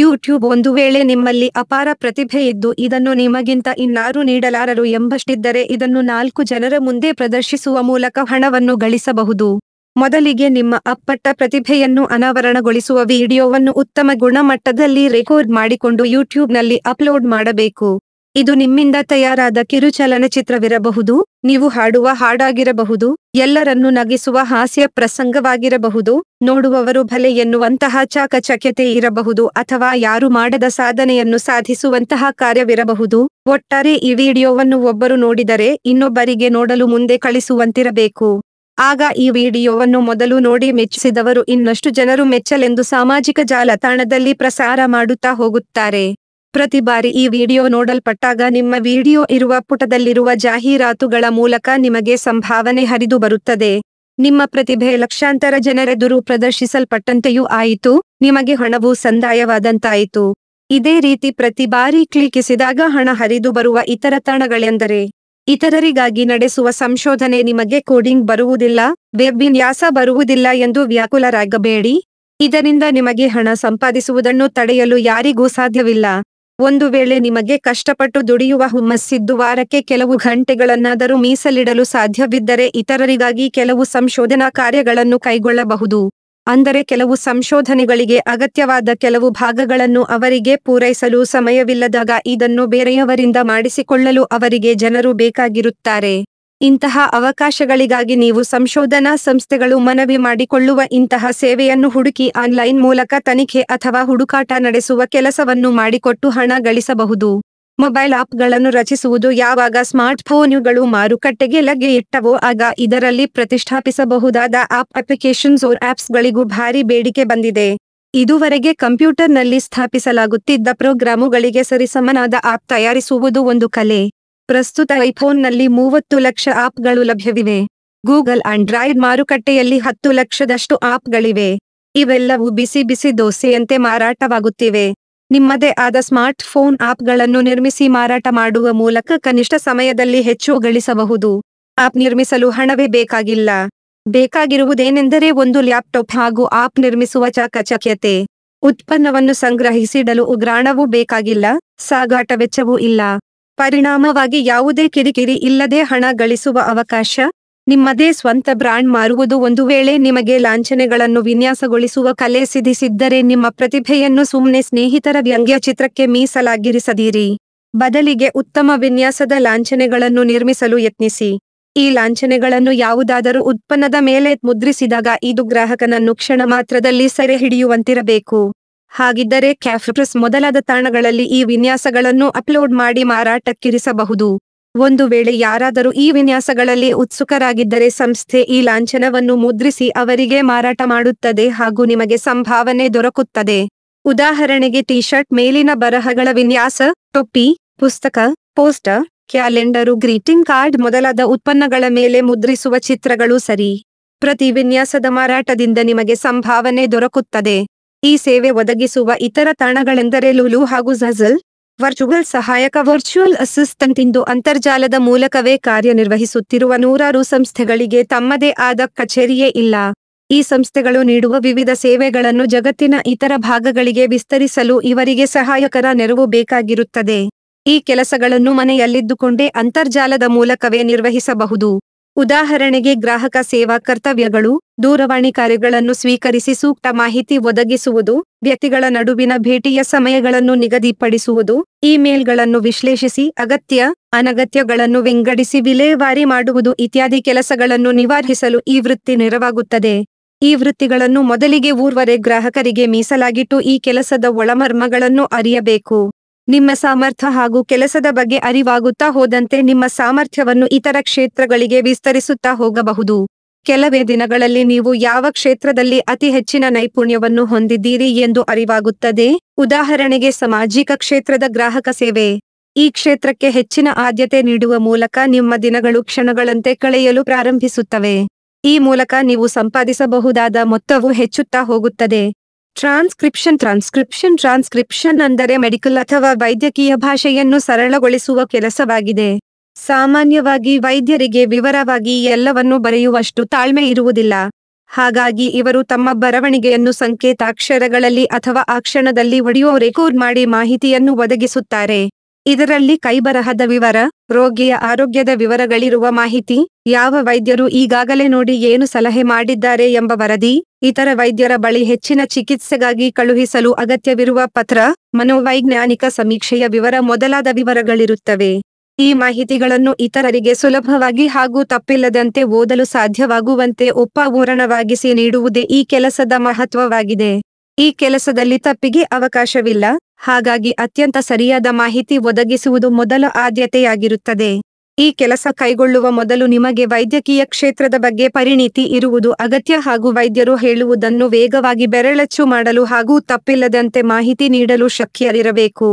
YouTube ಒಂದು ವೇಳೆ ನಿಮ್ಮಲ್ಲಿ ಅಪಾರ ಪ್ರತಿಭೆ ಇದ್ದು ಇದನ್ನು ನಿಮಗಿಂತ ಇನ್ನಾರು ನೀಡಲಾರರು ಎಂಬಷ್ಟಿದ್ದರೆ ಇದನ್ನು ನಾಲ್ಕು ಜನರ ಮುಂದೆ ಪ್ರದರ್ಶಿಸುವ ಮೂಲಕ ಹಣವನ್ನು ಗಳಿಸಬಹುದು ಮೊದಲಿಗೆ ನಿಮ್ಮ ಅಪ್ಪಟ್ಟ ಪ್ರತಿಭೆಯನ್ನು ಅನಾವರಣಗೊಳಿಸುವ ವಿಡಿಯೋವನ್ನು ಉತ್ತಮ ಗುಣಮಟ್ಟದಲ್ಲಿ ರೆಕಾರ್ಡ್ ಮಾಡಿಕೊಂಡು ಯೂಟ್ಯೂಬ್ನಲ್ಲಿ ಅಪ್ಲೋಡ್ ಮಾಡಬೇಕು ಇದು ನಿಮ್ಮಿಂದ ತಯಾರಾದ ಕಿರು ಚಲನಚಿತ್ರವಿರಬಹುದು ನೀವು ಹಾಡುವ ಹಾಡಾಗಿರಬಹುದು ಎಲ್ಲರನ್ನು ನಗಿಸುವ ಹಾಸ್ಯ ಪ್ರಸಂಗವಾಗಿರಬಹುದು ನೋಡುವವರು ಭಲೆ ಎನ್ನುವಂತಹ ಚಾಕಚಕ್ಯತೆ ಇರಬಹುದು ಅಥವಾ ಯಾರು ಮಾಡದ ಸಾಧನೆಯನ್ನು ಸಾಧಿಸುವಂತಹ ಕಾರ್ಯವಿರಬಹುದು ಒಟ್ಟಾರೆ ಈ ವಿಡಿಯೋವನ್ನು ಒಬ್ಬರು ನೋಡಿದರೆ ಇನ್ನೊಬ್ಬರಿಗೆ ನೋಡಲು ಮುಂದೆ ಕಳಿಸುವಂತಿರಬೇಕು ಆಗ ಈ ವಿಡಿಯೋವನ್ನು ಮೊದಲು ನೋಡಿ ಮೆಚ್ಚಿಸಿದವರು ಇನ್ನಷ್ಟು ಜನರು ಮೆಚ್ಚಲೆಂದು ಸಾಮಾಜಿಕ ಜಾಲತಾಣದಲ್ಲಿ ಪ್ರಸಾರ ಮಾಡುತ್ತಾ ಹೋಗುತ್ತಾರೆ ಪ್ರತಿ ಬಾರಿ ಈ ವಿಡಿಯೋ ನೋಡಲ್ಪಟ್ಟಾಗ ನಿಮ್ಮ ವಿಡಿಯೋ ಇರುವ ಪುಟದಲ್ಲಿರುವ ಜಾಹೀರಾತುಗಳ ಮೂಲಕ ನಿಮಗೆ ಸಂಭಾವನೆ ಹರಿದು ಬರುತ್ತದೆ ನಿಮ್ಮ ಪ್ರತಿಭೆ ಲಕ್ಷಾಂತರ ಜನರೆದುರು ಪ್ರದರ್ಶಿಸಲ್ಪಟ್ಟಂತೆಯೂ ಆಯಿತು ನಿಮಗೆ ಹಣವು ಸಂದಾಯವಾದಂತಾಯಿತು ಇದೇ ರೀತಿ ಪ್ರತಿ ಬಾರಿ ಕ್ಲಿಕ್ಕಿಸಿದಾಗ ಹಣ ಹರಿದು ಬರುವ ಇತರ ತಾಣಗಳೆಂದರೆ ಇತರರಿಗಾಗಿ ನಡೆಸುವ ಸಂಶೋಧನೆ ನಿಮಗೆ ಕೋಡಿಂಗ್ ಬರುವುದಿಲ್ಲ ವೆಬ್ ವಿನ್ಯಾಸ ಬರುವುದಿಲ್ಲ ಎಂದು ವ್ಯಾಕುಲರಾಗಬೇಡಿ ಇದರಿಂದ ನಿಮಗೆ ಹಣ ಸಂಪಾದಿಸುವುದನ್ನು ತಡೆಯಲು ಯಾರಿಗೂ ಸಾಧ್ಯವಿಲ್ಲ ಒಂದು ವೇಳೆ ನಿಮಗೆ ಕಷ್ಟಪಟ್ಟು ದುಡಿಯುವ ಹುಮ್ಮಸ್ಸಿದ್ದು ವಾರಕ್ಕೆ ಕೆಲವು ಘಂಟೆಗಳನ್ನಾದರೂ ಮೀಸಲಿಡಲು ಸಾಧ್ಯವಿದ್ದರೆ ಇತರರಿಗಾಗಿ ಕೆಲವು ಸಂಶೋಧನಾ ಕಾರ್ಯಗಳನ್ನು ಕೈಗೊಳ್ಳಬಹುದು ಅಂದರೆ ಕೆಲವು ಸಂಶೋಧನೆಗಳಿಗೆ ಅಗತ್ಯವಾದ ಕೆಲವು ಭಾಗಗಳನ್ನು ಅವರಿಗೆ ಪೂರೈಸಲು ಸಮಯವಿಲ್ಲದಾಗ ಇದನ್ನು ಬೇರೆಯವರಿಂದ ಮಾಡಿಸಿಕೊಳ್ಳಲು ಅವರಿಗೆ ಜನರು ಬೇಕಾಗಿರುತ್ತಾರೆ ಇಂತಹ ಅವಕಾಶಗಳಿಗಾಗಿ ನೀವು ಸಂಶೋಧನಾ ಸಂಸ್ಥೆಗಳು ಮನವಿ ಮಾಡಿಕೊಳ್ಳುವ ಇಂತಹ ಸೇವೆಯನ್ನು ಹುಡುಕಿ ಆನ್ಲೈನ್ ಮೂಲಕ ತನಿಖೆ ಅಥವಾ ಹುಡುಕಾಟ ನಡೆಸುವ ಕೆಲಸವನ್ನು ಮಾಡಿಕೊಟ್ಟು ಹಣ ಗಳಿಸಬಹುದು ಮೊಬೈಲ್ ಆಪ್ಗಳನ್ನು ರಚಿಸುವುದು ಯಾವಾಗ ಸ್ಮಾರ್ಟ್ಫೋನುಗಳು ಮಾರುಕಟ್ಟೆಗೆ ಲಗ್ಗೆ ಇಟ್ಟವೋ ಆಗ ಇದರಲ್ಲಿ ಪ್ರತಿಷ್ಠಾಪಿಸಬಹುದಾದ ಆಪ್ ಅಪ್ಲಿಕೇಶನ್ಸ್ ಓರ್ ಆಪ್ಸ್ಗಳಿಗೂ ಭಾರಿ ಬೇಡಿಕೆ ಬಂದಿದೆ ಇದುವರೆಗೆ ಕಂಪ್ಯೂಟರ್ನಲ್ಲಿ ಸ್ಥಾಪಿಸಲಾಗುತ್ತಿದ್ದ ಪ್ರೋಗ್ರಾಮುಗಳಿಗೆ ಸರಿಸಮನಾದ ಆಪ್ ತಯಾರಿಸುವುದು ಒಂದು ಕಲೆ ಪ್ರಸ್ತುತ ಐಫೋನ್ನಲ್ಲಿ ಮೂವತ್ತು ಲಕ್ಷ ಆಪ್ಗಳು ಲಭ್ಯವಿವೆ ಗೂಗಲ್ ಆಂಡ್ರಾಯ್ಡ್ ಮಾರುಕಟ್ಟೆಯಲ್ಲಿ ಹತ್ತು ಲಕ್ಷದಷ್ಟು ಆಪ್ಗಳಿವೆ ಇವೆಲ್ಲವೂ ಬಿಸಿ ಬಿಸಿ ದೋಸೆಯಂತೆ ಮಾರಾಟವಾಗುತ್ತಿವೆ ನಿಮ್ಮದೇ ಆದ ಸ್ಮಾರ್ಟ್ ಫೋನ್ ಆಪ್ಗಳನ್ನು ನಿರ್ಮಿಸಿ ಮಾರಾಟ ಮಾಡುವ ಮೂಲಕ ಕನಿಷ್ಠ ಸಮಯದಲ್ಲಿ ಹೆಚ್ಚು ಗಳಿಸಬಹುದು ಆಪ್ ನಿರ್ಮಿಸಲು ಹಣವೇ ಬೇಕಾಗಿಲ್ಲ ಬೇಕಾಗಿರುವುದೇನೆಂದರೆ ಒಂದು ಲ್ಯಾಪ್ಟಾಪ್ ಹಾಗೂ ಆಪ್ ನಿರ್ಮಿಸುವ ಚಾಕಚಕ್ಯತೆ ಉತ್ಪನ್ನವನ್ನು ಸಂಗ್ರಹಿಸಿಡಲು ಉಗ್ರಾಣವೂ ಬೇಕಾಗಿಲ್ಲ ಸಾಗಾಟ ವೆಚ್ಚವೂ ಇಲ್ಲ ಪರಿಣಾಮವಾಗಿ ಯಾವುದೇ ಕಿರಿಕಿರಿ ಇಲ್ಲದೆ ಹಣ ಗಳಿಸುವ ಅವಕಾಶ ನಿಮ್ಮದೇ ಸ್ವಂತ ಬ್ರಾಂಡ್ ಮಾರುವುದು ಒಂದು ವೇಳೆ ನಿಮಗೆ ಲಾಂಛನೆಗಳನ್ನು ವಿನ್ಯಾಸಗೊಳಿಸುವ ಕಲೆ ಸಿಧಿಸಿದ್ದರೆ ನಿಮ್ಮ ಪ್ರತಿಭೆಯನ್ನು ಸುಮ್ಮನೆ ಸ್ನೇಹಿತರ ವ್ಯಂಗ್ಯ ಚಿತ್ರಕ್ಕೆ ಮೀಸಲಾಗಿರಿಸದಿರಿ ಬದಲಿಗೆ ಉತ್ತಮ ವಿನ್ಯಾಸದ ಲಾಂಛನೆಗಳನ್ನು ನಿರ್ಮಿಸಲು ಯತ್ನಿಸಿ ಈ ಲಾಂಛನೆಗಳನ್ನು ಯಾವುದಾದರೂ ಉತ್ಪನ್ನದ ಮೇಲೆ ಮುದ್ರಿಸಿದಾಗ ಇದು ಗ್ರಾಹಕನನ್ನು ಕ್ಷಣ ಮಾತ್ರದಲ್ಲಿ ಸೆರೆಹಿಡಿಯುವಂತಿರಬೇಕು ಹಾಗಿದ್ದರೆ ಕ್ಯಾಫ್ರಿಪ್ರಸ್ ಮೊದಲಾದ ತಾಣಗಳಲ್ಲಿ ಈ ವಿನ್ಯಾಸಗಳನ್ನು ಅಪ್ಲೋಡ್ ಮಾಡಿ ಮಾರಾಟಕ್ಕಿರಿಸಬಹುದು ಒಂದು ವೇಳೆ ಯಾರಾದರೂ ಈ ವಿನ್ಯಾಸಗಳಲ್ಲಿ ಉತ್ಸುಕರಾಗಿದ್ದರೆ ಸಂಸ್ಥೆ ಈ ಲಾಂಛನವನ್ನು ಮುದ್ರಿಸಿ ಅವರಿಗೆ ಮಾರಾಟ ಮಾಡುತ್ತದೆ ಹಾಗೂ ನಿಮಗೆ ಸಂಭಾವನೆ ದೊರಕುತ್ತದೆ ಉದಾಹರಣೆಗೆ ಟೀ ಶರ್ಟ್ ಮೇಲಿನ ಬರಹಗಳ ವಿನ್ಯಾಸ ಟೊಪ್ಪಿ ಪುಸ್ತಕ ಪೋಸ್ಟರ್ ಕ್ಯಾಲೆಂಡರು ಗ್ರೀಟಿಂಗ್ ಕಾರ್ಡ್ ಮೊದಲಾದ ಉತ್ಪನ್ನಗಳ ಮೇಲೆ ಮುದ್ರಿಸುವ ಚಿತ್ರಗಳು ಸರಿ ಪ್ರತಿ ವಿನ್ಯಾಸದ ಮಾರಾಟದಿಂದ ನಿಮಗೆ ಸಂಭಾವನೆ ದೊರಕುತ್ತದೆ ಈ ಸೇವೆ ಒದಗಿಸುವ ಇತರ ತಾಣಗಳೆಂದರೆ ಲುಲು ಹಾಗೂ ಝಝಲ್ ವರ್ಚುವಲ್ ಸಹಾಯಕ ವರ್ಚುವಲ್ ಅಸಿಸ್ಟೆಂಟ್ ಇಂದು ಅಂತರ್ಜಾಲದ ಮೂಲಕವೇ ಕಾರ್ಯನಿರ್ವಹಿಸುತ್ತಿರುವ ನೂರಾರು ಸಂಸ್ಥೆಗಳಿಗೆ ತಮ್ಮದೇ ಆದ ಕಚೇರಿಯೇ ಇಲ್ಲ ಈ ಸಂಸ್ಥೆಗಳು ನೀಡುವ ವಿವಿಧ ಸೇವೆಗಳನ್ನು ಜಗತ್ತಿನ ಇತರ ಭಾಗಗಳಿಗೆ ವಿಸ್ತರಿಸಲು ಇವರಿಗೆ ಸಹಾಯಕರ ನೆರವು ಬೇಕಾಗಿರುತ್ತದೆ ಈ ಕೆಲಸಗಳನ್ನು ಮನೆಯಲ್ಲಿದ್ದುಕೊಂಡೇ ಅಂತರ್ಜಾಲದ ಮೂಲಕವೇ ನಿರ್ವಹಿಸಬಹುದು ಉದಾಹರಣೆಗೆ ಗ್ರಾಹಕ ಸೇವಾ ಕರ್ತವ್ಯಗಳು ದೂರವಾಣಿ ಕಾರ್ಯಗಳನ್ನು ಸ್ವೀಕರಿಸಿ ಸೂಕ್ತ ಮಾಹಿತಿ ಒದಗಿಸುವುದು ವ್ಯಕ್ತಿಗಳ ನಡುವಿನ ಭೇಟಿಯ ಸಮಯಗಳನ್ನು ನಿಗದಿಪಡಿಸುವುದು ಇಮೇಲ್ಗಳನ್ನು ವಿಶ್ಲೇಷಿಸಿ ಅಗತ್ಯ ಅನಗತ್ಯಗಳನ್ನು ವಿಂಗಡಿಸಿ ವಿಲೇವಾರಿ ಮಾಡುವುದು ಇತ್ಯಾದಿ ಕೆಲಸಗಳನ್ನು ನಿವಾರಿಸಲು ಈ ವೃತ್ತಿ ನೆರವಾಗುತ್ತದೆ ಈ ವೃತ್ತಿಗಳನ್ನು ಮೊದಲಿಗೆ ಊರ್ವರೆ ಗ್ರಾಹಕರಿಗೆ ಮೀಸಲಾಗಿಟ್ಟು ಈ ಕೆಲಸದ ಒಳಮರ್ಮಗಳನ್ನು ಅರಿಯಬೇಕು ನಿಮ್ಮ ಸಾಮರ್ಥ್ಯ ಹಾಗೂ ಕೆಲಸದ ಬಗ್ಗೆ ಅರಿವಾಗುತ್ತಾ ಹೋದಂತೆ ನಿಮ್ಮ ಸಾಮರ್ಥ್ಯವನ್ನು ಇತರ ಕ್ಷೇತ್ರಗಳಿಗೆ ವಿಸ್ತರಿಸುತ್ತಾ ಹೋಗಬಹುದು ಕೆಲವೇ ದಿನಗಳಲ್ಲಿ ನೀವು ಯಾವ ಕ್ಷೇತ್ರದಲ್ಲಿ ಅತಿ ಹೆಚ್ಚಿನ ನೈಪುಣ್ಯವನ್ನು ಹೊಂದಿದ್ದೀರಿ ಎಂದು ಅರಿವಾಗುತ್ತದೆ ಉದಾಹರಣೆಗೆ ಸಾಮಾಜಿಕ ಕ್ಷೇತ್ರದ ಗ್ರಾಹಕ ಸೇವೆ ಈ ಕ್ಷೇತ್ರಕ್ಕೆ ಹೆಚ್ಚಿನ ಆದ್ಯತೆ ನೀಡುವ ಮೂಲಕ ನಿಮ್ಮ ದಿನಗಳು ಕ್ಷಣಗಳಂತೆ ಕಳೆಯಲು ಪ್ರಾರಂಭಿಸುತ್ತವೆ ಈ ಮೂಲಕ ನೀವು ಸಂಪಾದಿಸಬಹುದಾದ ಮೊತ್ತವು ಹೆಚ್ಚುತ್ತಾ ಹೋಗುತ್ತದೆ ಟ್ರಾನ್ಸ್ಕ್ರಿಪ್ಷನ್ ಟ್ರಾನ್ಸ್ಕ್ರಿಪ್ಷನ್ ಟ್ರಾನ್ಸ್ಕ್ರಿಪ್ಷನ್ ಅಂದರೆ ಮೆಡಿಕಲ್ ಅಥವಾ ವೈದ್ಯಕೀಯ ಭಾಷೆಯನ್ನು ಸರಳಗೊಳಿಸುವ ಕೆಲಸವಾಗಿದೆ ಸಾಮಾನ್ಯವಾಗಿ ವೈದ್ಯರಿಗೆ ವಿವರವಾಗಿ ಎಲ್ಲವನ್ನೂ ಬರೆಯುವಷ್ಟು ತಾಳ್ಮೆ ಇರುವುದಿಲ್ಲ ಹಾಗಾಗಿ ಇವರು ತಮ್ಮ ಬರವಣಿಗೆಯನ್ನು ಸಂಕೇತಾಕ್ಷರಗಳಲ್ಲಿ ಅಥವಾ ಆ ಕ್ಷಣದಲ್ಲಿ ರೆಕಾರ್ಡ್ ಮಾಡಿ ಮಾಹಿತಿಯನ್ನು ಒದಗಿಸುತ್ತಾರೆ ಇದರಲ್ಲಿ ಕೈಬರಹದ ವಿವರ ರೋಗಿಯ ಆರೋಗ್ಯದ ವಿವರಗಳಿರುವ ಮಾಹಿತಿ ಯಾವ ವೈದ್ಯರು ಈಗಾಗಲೇ ನೋಡಿ ಏನು ಸಲಹೆ ಮಾಡಿದ್ದಾರೆ ಎಂಬ ವರದಿ ಇತರ ವೈದ್ಯರ ಬಳಿ ಹೆಚ್ಚಿನ ಚಿಕಿತ್ಸೆಗಾಗಿ ಕಳುಹಿಸಲು ಅಗತ್ಯವಿರುವ ಪತ್ರ ಮನೋವೈಜ್ಞಾನಿಕ ಸಮೀಕ್ಷೆಯ ವಿವರ ಮೊದಲಾದ ವಿವರಗಳಿರುತ್ತವೆ ಈ ಮಾಹಿತಿಗಳನ್ನು ಇತರರಿಗೆ ಸುಲಭವಾಗಿ ಹಾಗೂ ತಪ್ಪಿಲ್ಲದಂತೆ ಓದಲು ಸಾಧ್ಯವಾಗುವಂತೆ ಒಪ್ಪಾಭೂರಣವಾಗಿಸಿ ನೀಡುವುದೇ ಈ ಕೆಲಸದ ಮಹತ್ವವಾಗಿದೆ ಈ ಕೆಲಸದಲ್ಲಿ ತಪ್ಪಿಗೆ ಅವಕಾಶವಿಲ್ಲ ಹಾಗಾಗಿ ಅತ್ಯಂತ ಸರಿಯಾದ ಮಾಹಿತಿ ಒದಗಿಸುವುದು ಮೊದಲ ಆದ್ಯತೆಯಾಗಿರುತ್ತದೆ ಈ ಕೆಲಸ ಕೈಗೊಳ್ಳುವ ಮೊದಲು ನಿಮಗೆ ವೈದ್ಯಕೀಯ ಕ್ಷೇತ್ರದ ಬಗ್ಗೆ ಪರಿಣಿತಿ ಇರುವುದು ಅಗತ್ಯ ಹಾಗೂ ವೈದ್ಯರು ಹೇಳುವುದನ್ನು ವೇಗವಾಗಿ ಬೆರಳಚ್ಚು ಮಾಡಲು ಹಾಗೂ ತಪ್ಪಿಲ್ಲದಂತೆ ಮಾಹಿತಿ ನೀಡಲು ಶಕ್ಯರಿರಬೇಕು